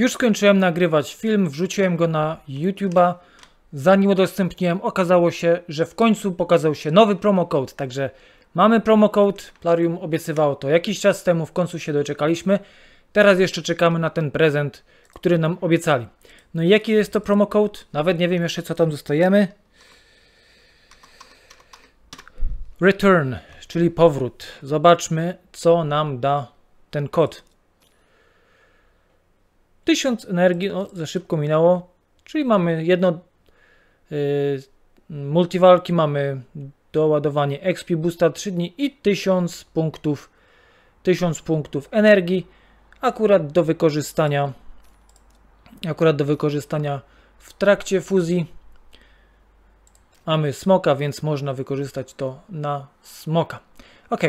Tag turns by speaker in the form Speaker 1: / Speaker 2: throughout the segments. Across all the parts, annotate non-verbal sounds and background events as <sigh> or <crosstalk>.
Speaker 1: Już skończyłem nagrywać film, wrzuciłem go na YouTube'a. Zanim udostępniłem, okazało się, że w końcu pokazał się nowy promocode, także mamy promocode. Plarium obiecywało to jakiś czas temu, w końcu się doczekaliśmy. Teraz jeszcze czekamy na ten prezent, który nam obiecali. No i jaki jest to promocode? Nawet nie wiem jeszcze co tam dostajemy. Return, czyli powrót. Zobaczmy co nam da ten kod. 1000 energii, o, no, za szybko minęło, czyli mamy jedno y, multiwalki, mamy doładowanie XP Boosta 3 dni i 1000 punktów, 1000 punktów energii, akurat do wykorzystania akurat do wykorzystania w trakcie fuzji. Mamy smoka, więc można wykorzystać to na smoka. Ok,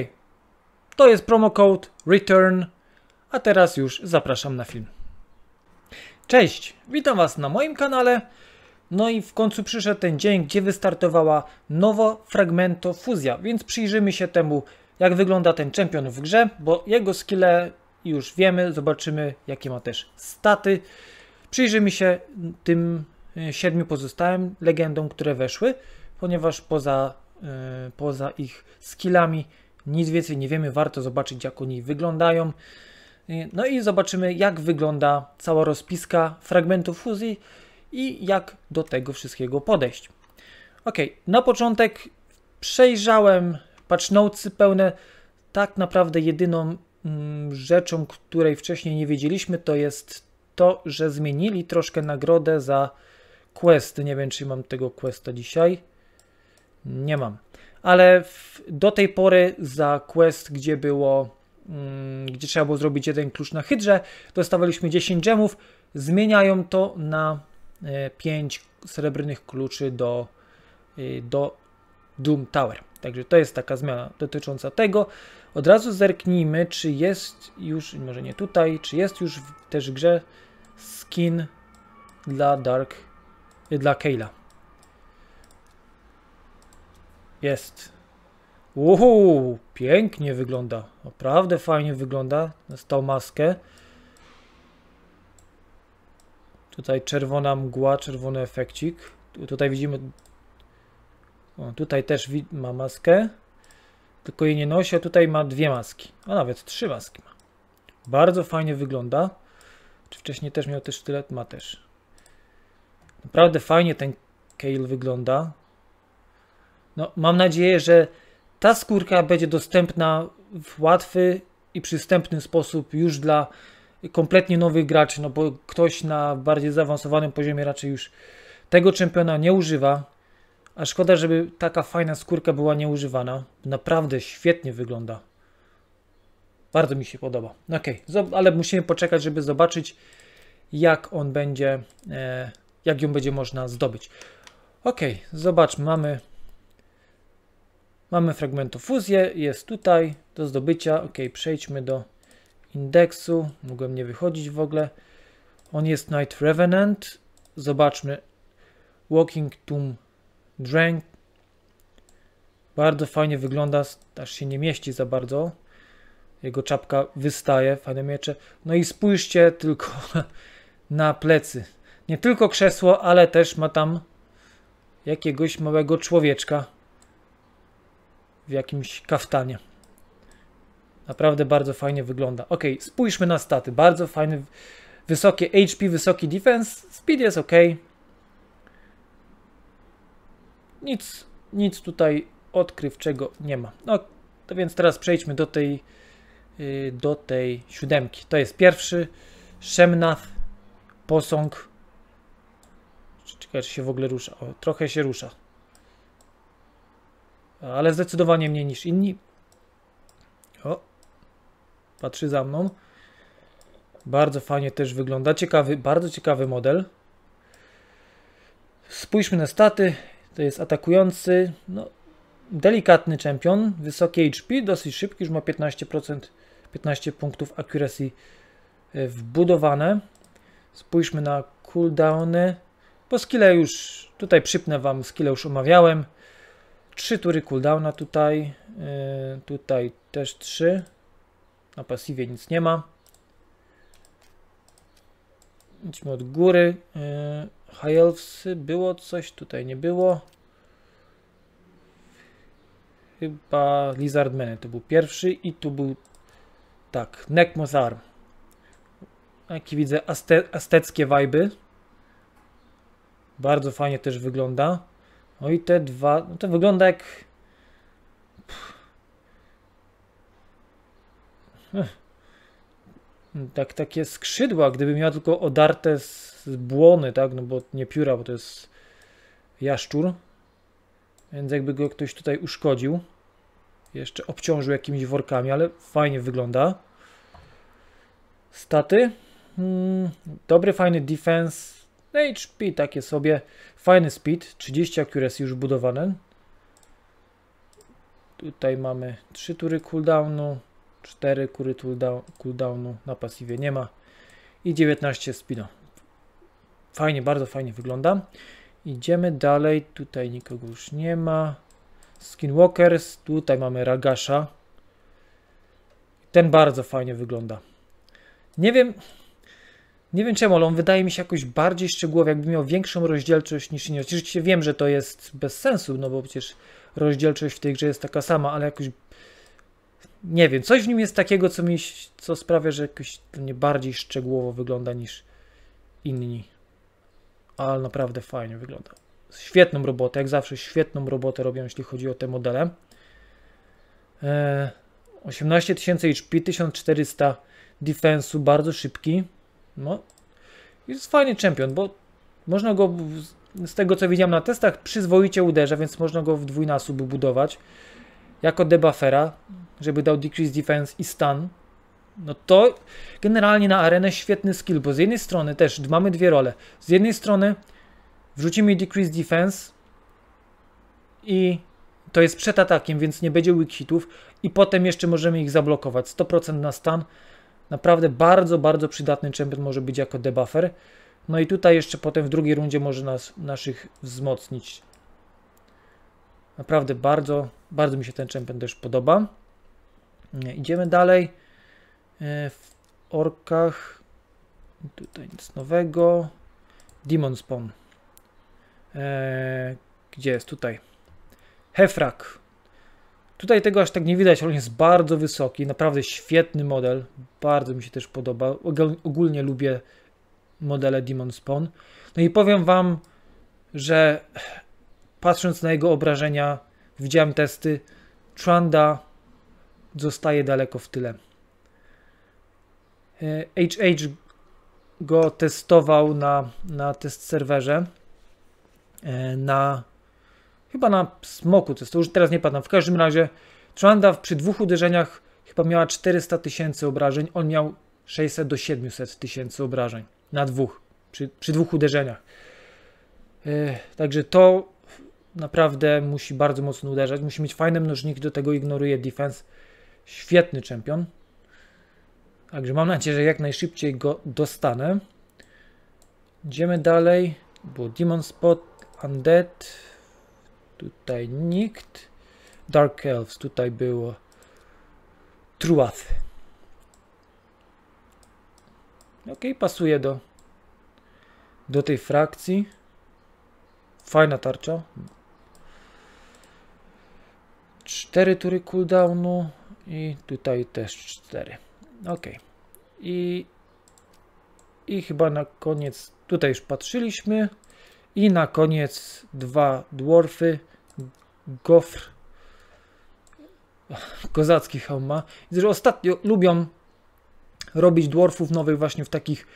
Speaker 1: to jest code return, a teraz już zapraszam na film. Cześć, witam Was na moim kanale. No i w końcu przyszedł ten dzień, gdzie wystartowała nowo Fragmento Fuzja, więc przyjrzymy się temu, jak wygląda ten czempion w grze, bo jego skille już wiemy, zobaczymy jakie ma też staty. Przyjrzymy się tym e, siedmiu pozostałym legendom, które weszły, ponieważ poza, yy, poza ich skillami nic więcej nie wiemy, warto zobaczyć jak oni wyglądają. Y, no i zobaczymy, jak wygląda cała rozpiska fragmentów fuzji i jak do tego wszystkiego podejść. Ok, na początek przejrzałem patch pełne. Tak naprawdę jedyną mm, rzeczą, której wcześniej nie wiedzieliśmy, to jest to, że zmienili troszkę nagrodę za quest. Nie wiem, czy mam tego questa dzisiaj. Nie mam. Ale w, do tej pory za quest, gdzie było Mm, gdzie trzeba było zrobić jeden klucz na hydrze, dostawaliśmy 10 gemów, zmieniają to na 5 e, srebrnych kluczy do, e, do Doom Tower. Także to jest taka zmiana dotycząca tego. Od razu zerknijmy, czy jest już, może nie tutaj, czy jest już w też grze skin dla Dark, e, dla Kayla. Jest. Uhu, pięknie wygląda. Naprawdę fajnie wygląda. Dostał maskę. Tutaj czerwona mgła, czerwony efekcik. tutaj widzimy... O, tutaj też ma maskę. Tylko jej nie nosi, a tutaj ma dwie maski. A nawet trzy maski ma. Bardzo fajnie wygląda. Czy wcześniej też miał też sztylet? Ma też. Naprawdę fajnie ten Kale wygląda. No, mam nadzieję, że ta skórka będzie dostępna w łatwy i przystępny sposób już dla kompletnie nowych graczy, no bo ktoś na bardziej zaawansowanym poziomie raczej już tego czempiona nie używa, a szkoda, żeby taka fajna skórka była nieużywana. Naprawdę świetnie wygląda. Bardzo mi się podoba. Ok, ale musimy poczekać, żeby zobaczyć, jak on będzie, e, jak ją będzie można zdobyć. Ok, zobacz, mamy Mamy fragmentofuzję, jest tutaj do zdobycia. Ok, przejdźmy do indeksu. Mogłem nie wychodzić w ogóle. On jest Night Revenant. Zobaczmy. Walking Tomb Drank. Bardzo fajnie wygląda, aż się nie mieści za bardzo. Jego czapka wystaje, fajne miecze. No i spójrzcie tylko <laughs> na plecy. Nie tylko krzesło, ale też ma tam jakiegoś małego człowieczka w jakimś kaftanie. Naprawdę bardzo fajnie wygląda. Ok, spójrzmy na staty. Bardzo fajny, wysokie HP, wysoki defense. Speed jest ok. Nic, nic tutaj odkrywczego nie ma. No, to więc teraz przejdźmy do tej, y, do tej siódemki. To jest pierwszy Szemnath, posąg. Czekaj, czy się w ogóle rusza. O, trochę się rusza ale zdecydowanie mniej niż inni. O, patrzy za mną. Bardzo fajnie też wygląda. Ciekawy, bardzo ciekawy model. Spójrzmy na staty. To jest atakujący, no, delikatny czempion, wysokie HP, dosyć szybki, już ma 15%, 15 punktów accuracy e, wbudowane. Spójrzmy na cooldowny, bo skille już, tutaj przypnę Wam, skille już omawiałem. Trzy tury cooldowna tutaj. Yy, tutaj też trzy. Na pasywie nic nie ma. Idźmy od góry. Yy, high Elves było coś, tutaj nie było. Chyba Lizard Man to był pierwszy i tu był tak, Nekmozar. Jaki widzę, azte, azteckie wajby. Bardzo fajnie też wygląda. No i te dwa, no to wygląda jak... Tak, takie skrzydła, gdyby miała tylko odarte z, z błony, tak, no bo nie pióra, bo to jest jaszczur. Więc jakby go ktoś tutaj uszkodził, jeszcze obciążył jakimiś workami, ale fajnie wygląda. Staty, hmm, dobry, fajny defense, HP takie sobie. Fajny speed, 30 jest już budowane. Tutaj mamy 3 tury cooldownu, 4 kury cooldownu na pasywie nie ma i 19 speeda. Fajnie, bardzo fajnie wygląda. Idziemy dalej, tutaj nikogo już nie ma. Skinwalkers, tutaj mamy Ragasha. Ten bardzo fajnie wygląda. Nie wiem, nie wiem czemu, ale on wydaje mi się jakoś bardziej szczegółowy, jakby miał większą rozdzielczość niż inni. Oczywiście wiem, że to jest bez sensu, no bo przecież rozdzielczość w tej grze jest taka sama, ale jakoś nie wiem, coś w nim jest takiego, co mi co sprawia, że jakoś nie bardziej szczegółowo wygląda niż inni. Ale naprawdę fajnie wygląda. Świetną robotę, jak zawsze świetną robotę robią, jeśli chodzi o te modele. 18 e, tysięcy HP, 1400 defensu, bardzo szybki. No. Jest fajny champion, bo można go, z tego co widziałem na testach, przyzwoicie uderza, więc można go w dwójnasób budować. Jako debuffera, żeby dał decrease defense i stun. No to generalnie na arenę świetny skill, bo z jednej strony też mamy dwie role. Z jednej strony wrzucimy decrease defense i to jest przed atakiem, więc nie będzie weak hitów i potem jeszcze możemy ich zablokować. 100% na stan Naprawdę bardzo, bardzo przydatny champion może być jako debuffer. No i tutaj jeszcze potem w drugiej rundzie może nas, naszych wzmocnić. Naprawdę bardzo, bardzo mi się ten champion też podoba. Idziemy dalej. E, w orkach tutaj nic nowego. Demon Spawn. Eee, gdzie jest tutaj? Hefrak. Tutaj tego aż tak nie widać, ale on jest bardzo wysoki, naprawdę świetny model, bardzo mi się też podoba. Ogólnie lubię modele Demon Spawn. No i powiem Wam, że patrząc na jego obrażenia, widziałem testy, Trunda, zostaje daleko w tyle. HH e, go testował na, na test serwerze e, na Chyba na smoku to jest, to już teraz nie padam. W każdym razie Tranda przy dwóch uderzeniach chyba miała 400 tysięcy obrażeń, on miał 600 do 700 tysięcy obrażeń na dwóch, przy, przy dwóch uderzeniach. Yy, także to naprawdę musi bardzo mocno uderzać, musi mieć fajne mnożniki, do tego ignoruje defense. Świetny czempion. Także mam nadzieję, że jak najszybciej go dostanę. Idziemy dalej, było Demon Spot, Undead, Tutaj nikt. Dark Elves, tutaj było. Truath. Ok, pasuje do, do tej frakcji. Fajna tarcza. Cztery tury cooldownu i tutaj też cztery. Ok. I, I chyba na koniec, tutaj już patrzyliśmy. I na koniec dwa dwarfy gofr kozacki hełm ma. Widzę, że ostatnio lubią robić dwarfów nowych właśnie w takich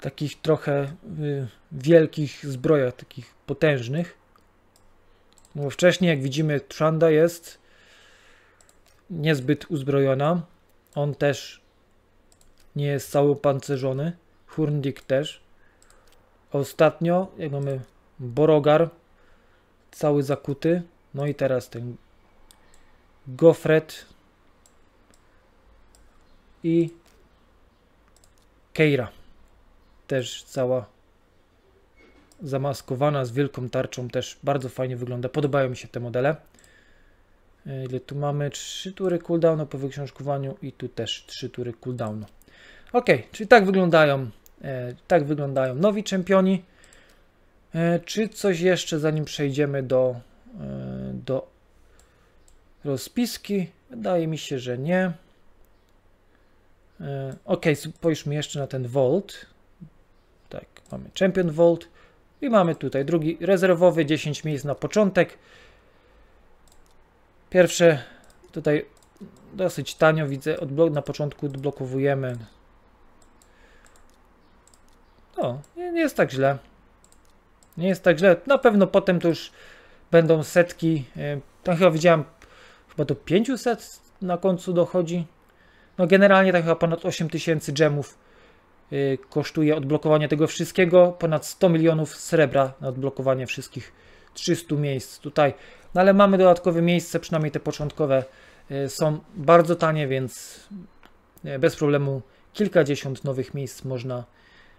Speaker 1: takich trochę y, wielkich zbrojach, takich potężnych. No bo wcześniej, jak widzimy, Trzanda jest niezbyt uzbrojona. On też nie jest cały pancerzony. Hurndik też. Ostatnio, jak mamy Borogar, cały zakuty. No i teraz ten GoFred i Keira. Też cała zamaskowana z wielką tarczą. Też bardzo fajnie wygląda. Podobają mi się te modele. E, ile tu mamy? 3 tury cooldownu po wyksiążkowaniu i tu też 3 tury cooldownu. Ok, czyli tak wyglądają, e, tak wyglądają nowi czempioni. E, czy coś jeszcze, zanim przejdziemy do, e, do rozpiski? Wydaje mi się, że nie. E, ok, spojrzmy jeszcze na ten Volt. Tak, mamy Champion Volt i mamy tutaj drugi rezerwowy, 10 miejsc na początek. Pierwsze tutaj dosyć tanio widzę, na początku odblokowujemy. No, nie, nie jest tak źle. Nie jest tak źle. Na pewno potem to już będą setki. E, tam chyba widziałem, chyba do 500 na końcu dochodzi. No generalnie tak chyba ponad 8000 dżemów e, kosztuje odblokowanie tego wszystkiego. Ponad 100 milionów srebra na odblokowanie wszystkich 300 miejsc tutaj. No ale mamy dodatkowe miejsce, przynajmniej te początkowe e, są bardzo tanie, więc bez problemu kilkadziesiąt nowych miejsc można,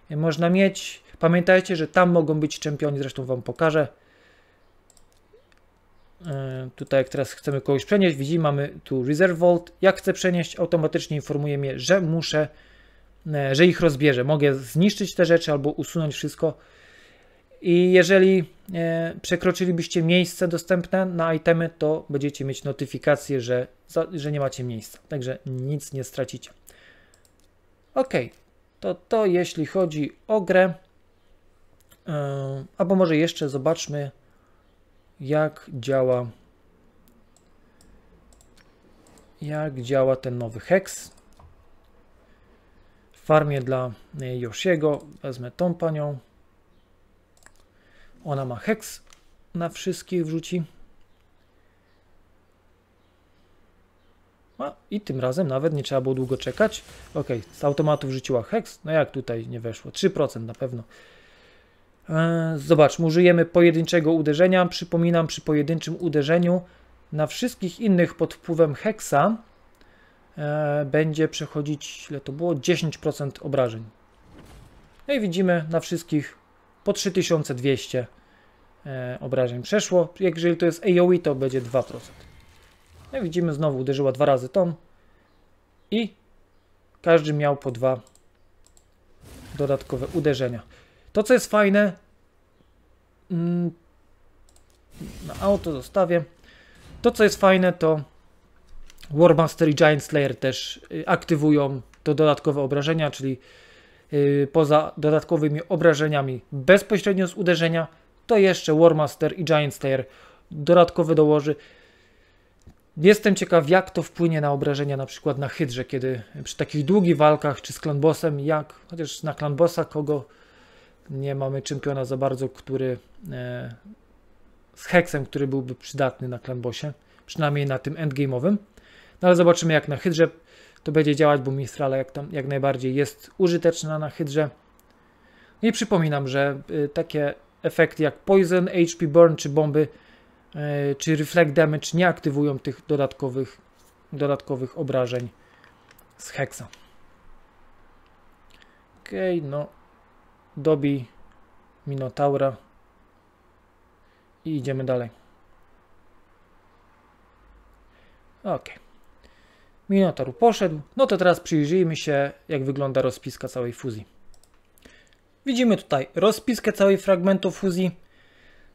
Speaker 1: można mieć. Pamiętajcie, że tam mogą być czempioni, zresztą Wam pokażę. E, tutaj jak teraz chcemy kogoś przenieść, widzimy, mamy tu Reserve Vault. Jak chcę przenieść, automatycznie informuje mnie, że muszę, e, że ich rozbierze. Mogę zniszczyć te rzeczy albo usunąć wszystko. I jeżeli e, przekroczylibyście miejsce dostępne na itemy, to będziecie mieć notyfikację, że, że nie macie miejsca. Także nic nie stracicie. Ok, to to jeśli chodzi o grę. E, albo może jeszcze zobaczmy, jak działa jak działa ten nowy hex. W farmie dla Josiego. E, wezmę tą panią. Ona ma hex na wszystkich wrzuci. A, I tym razem nawet nie trzeba było długo czekać. Ok, z automatu wrzuciła hex. No jak tutaj nie weszło? 3% na pewno. E, Zobaczmy, użyjemy pojedynczego uderzenia. Przypominam, przy pojedynczym uderzeniu na wszystkich innych pod wpływem heksa e, będzie przechodzić, ile to było, 10% obrażeń. No i widzimy na wszystkich po 3200 e, obrażeń przeszło. Jeżeli to jest AoE, to będzie 2%. No i widzimy, znowu uderzyła dwa razy tą i każdy miał po dwa dodatkowe uderzenia. To, co jest fajne, mm, na auto zostawię. To, co jest fajne, to Warmaster i Giant Slayer też y, aktywują to dodatkowe obrażenia, czyli y, poza dodatkowymi obrażeniami bezpośrednio z uderzenia, to jeszcze Warmaster i Giant Slayer dodatkowe dołoży. Jestem ciekaw, jak to wpłynie na obrażenia na przykład na Hydrze, kiedy przy takich długich walkach, czy z Klanbosem, jak, chociaż na Klanbosa kogo nie mamy czempiona za bardzo, który e, z heksem, który byłby przydatny na klanbosie, przynajmniej na tym endgame'owym. No ale zobaczymy jak na hydrze to będzie działać, bo Mistrala jak, tam, jak najbardziej jest użyteczna na hydrze. No I przypominam, że e, takie efekty jak Poison, HP Burn czy bomby e, czy Reflect Damage nie aktywują tych dodatkowych, dodatkowych obrażeń z heksa. Okej, okay, no dobij Minotaura i idziemy dalej. Ok. Minotaur poszedł. No to teraz przyjrzyjmy się, jak wygląda rozpiska całej fuzji. Widzimy tutaj rozpiskę całej fragmentu fuzji.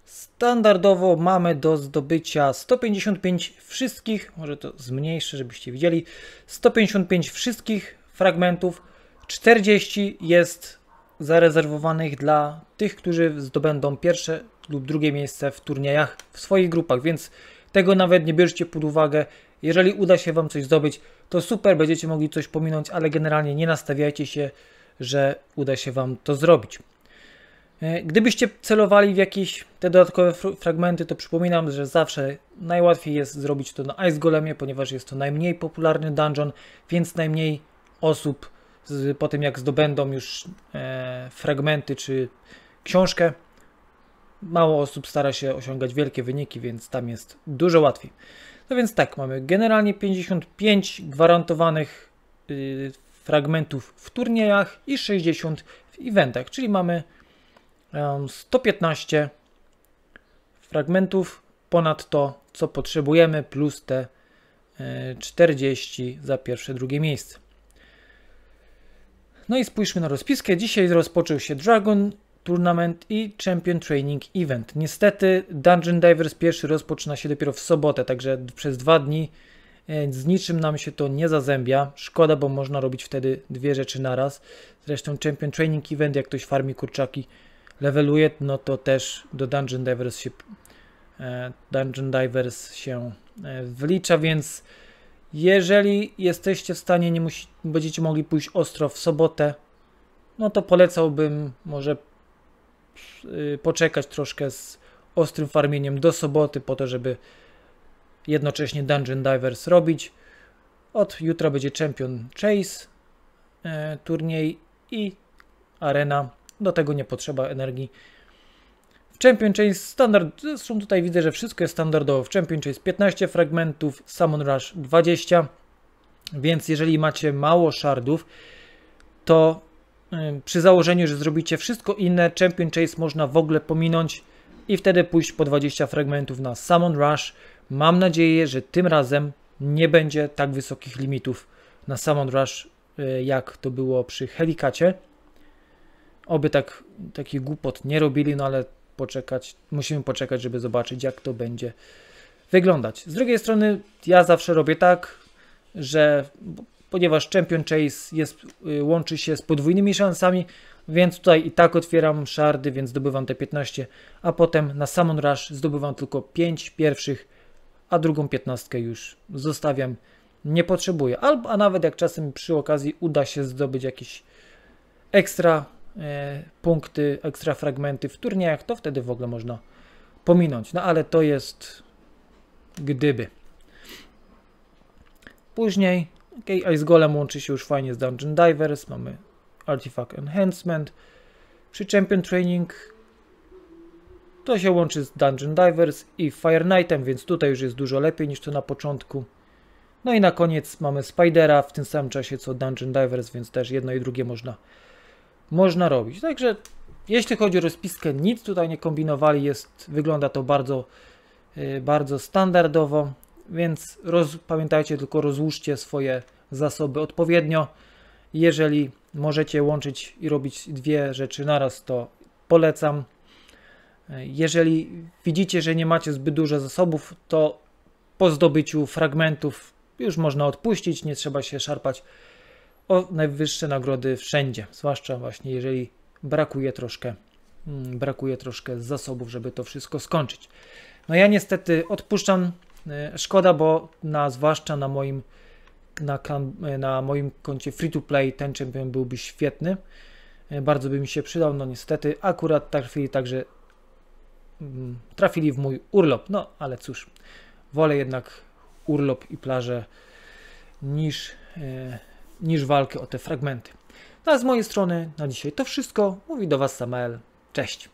Speaker 1: Standardowo mamy do zdobycia 155 wszystkich, może to zmniejszę, żebyście widzieli, 155 wszystkich fragmentów, 40 jest zarezerwowanych dla tych, którzy zdobędą pierwsze lub drugie miejsce w turniejach w swoich grupach, więc tego nawet nie bierzcie pod uwagę. Jeżeli uda się Wam coś zdobyć, to super, będziecie mogli coś pominąć, ale generalnie nie nastawiajcie się, że uda się Wam to zrobić. E, gdybyście celowali w jakieś te dodatkowe fragmenty, to przypominam, że zawsze najłatwiej jest zrobić to na Ice Golemie, ponieważ jest to najmniej popularny dungeon, więc najmniej osób z, po tym jak zdobędą już e, fragmenty czy książkę, mało osób stara się osiągać wielkie wyniki, więc tam jest dużo łatwiej. No więc tak, mamy generalnie 55 gwarantowanych y, fragmentów w turniejach i 60 w eventach, czyli mamy um, 115 fragmentów ponad to, co potrzebujemy, plus te y, e, 40 za pierwsze, drugie miejsce. No i spójrzmy na rozpiskę. Dzisiaj rozpoczął się Dragon Tournament i Champion Training Event. Niestety Dungeon Divers pierwszy rozpoczyna się dopiero w sobotę, także przez dwa dni e, z niczym nam się to nie zazębia. Szkoda, bo można robić wtedy dwie rzeczy naraz. Zresztą Champion Training Event, jak ktoś farmi kurczaki leveluje, no to też do Dungeon Divers się, e, Dungeon Divers się e, wlicza, więc jeżeli jesteście w stanie, nie musi, będziecie mogli pójść ostro w sobotę, no to polecałbym może y, poczekać troszkę z ostrym farmieniem do soboty po to, żeby jednocześnie Dungeon Divers robić. Od jutra będzie Champion Chase e, turniej i arena. Do tego nie potrzeba energii Champion Chase standard, zresztą tutaj widzę, że wszystko jest standardowo. W Champion Chase 15 fragmentów, Summon Rush 20, więc jeżeli macie mało shardów, to przy założeniu, że zrobicie wszystko inne, Champion Chase można w ogóle pominąć i wtedy pójść po 20 fragmentów na Summon Rush. Mam nadzieję, że tym razem nie będzie tak wysokich limitów na Summon Rush, e, jak to było przy Helikacie. Oby tak, takich głupot nie robili, no ale poczekać, musimy poczekać, żeby zobaczyć, jak to będzie wyglądać. Z drugiej strony, ja zawsze robię tak, że ponieważ Champion Chase jest, y, łączy się z podwójnymi szansami, więc tutaj i tak otwieram szardy, więc zdobywam te 15, a potem na Summon Rush zdobywam tylko 5 pierwszych, a drugą 15 już zostawiam, nie potrzebuję. Albo, a nawet jak czasem przy okazji uda się zdobyć jakiś ekstra E, punkty, ekstra fragmenty w turniejach, to wtedy w ogóle można pominąć. No ale to jest gdyby. Później okay, Ice Golem łączy się już fajnie z Dungeon Divers, mamy Artifact Enhancement. Przy Champion Training to się łączy z Dungeon Divers i Fire Knightem, więc tutaj już jest dużo lepiej niż to na początku. No i na koniec mamy Spidera w tym samym czasie co Dungeon Divers, więc też jedno i drugie można można robić. Także jeśli chodzi o rozpiskę, nic tutaj nie kombinowali, jest, wygląda to bardzo, y, bardzo standardowo, więc roz, pamiętajcie, tylko rozłóżcie swoje zasoby odpowiednio. Jeżeli możecie łączyć i robić dwie rzeczy naraz, to polecam. Jeżeli widzicie, że nie macie zbyt dużo zasobów, to po zdobyciu fragmentów już można odpuścić, nie trzeba się szarpać o najwyższe nagrody wszędzie, zwłaszcza właśnie jeżeli brakuje troszkę, mm, brakuje troszkę zasobów, żeby to wszystko skończyć. No ja niestety odpuszczam, e, szkoda, bo na, zwłaszcza na moim, na, e, na moim koncie free to play ten champion byłby świetny, e, bardzo by mi się przydał, no niestety akurat trafili także mm, trafili w mój urlop, no ale cóż, wolę jednak urlop i plażę niż niż walkę o te fragmenty. No a z mojej strony na dzisiaj to wszystko. Mówi do Was Samael. Cześć!